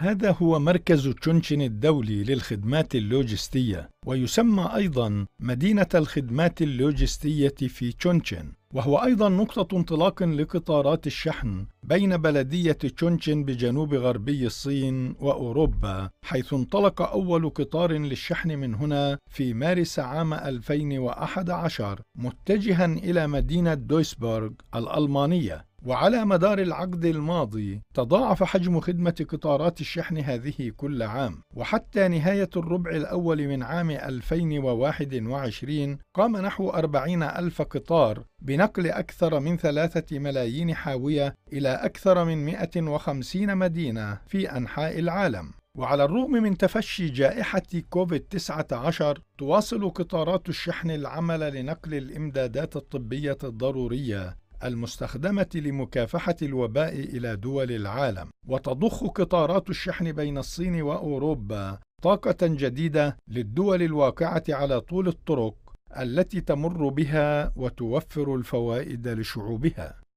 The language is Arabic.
هذا هو مركز تشونشين الدولي للخدمات اللوجستية ويسمى أيضا مدينة الخدمات اللوجستية في تشونشين وهو أيضا نقطة انطلاق لقطارات الشحن بين بلدية تشونشين بجنوب غربي الصين وأوروبا حيث انطلق أول قطار للشحن من هنا في مارس عام 2011 متجها إلى مدينة دويسبورغ الألمانية وعلى مدار العقد الماضي تضاعف حجم خدمة قطارات الشحن هذه كل عام وحتى نهاية الربع الأول من عام 2021 قام نحو 40 ألف قطار بنقل أكثر من ثلاثة ملايين حاوية إلى أكثر من 150 مدينة في أنحاء العالم وعلى الرغم من تفشي جائحة كوفيد-19 تواصل قطارات الشحن العمل لنقل الإمدادات الطبية الضرورية المستخدمة لمكافحة الوباء إلى دول العالم، وتضخ قطارات الشحن بين الصين وأوروبا طاقة جديدة للدول الواقعة على طول الطرق التي تمر بها وتوفر الفوائد لشعوبها.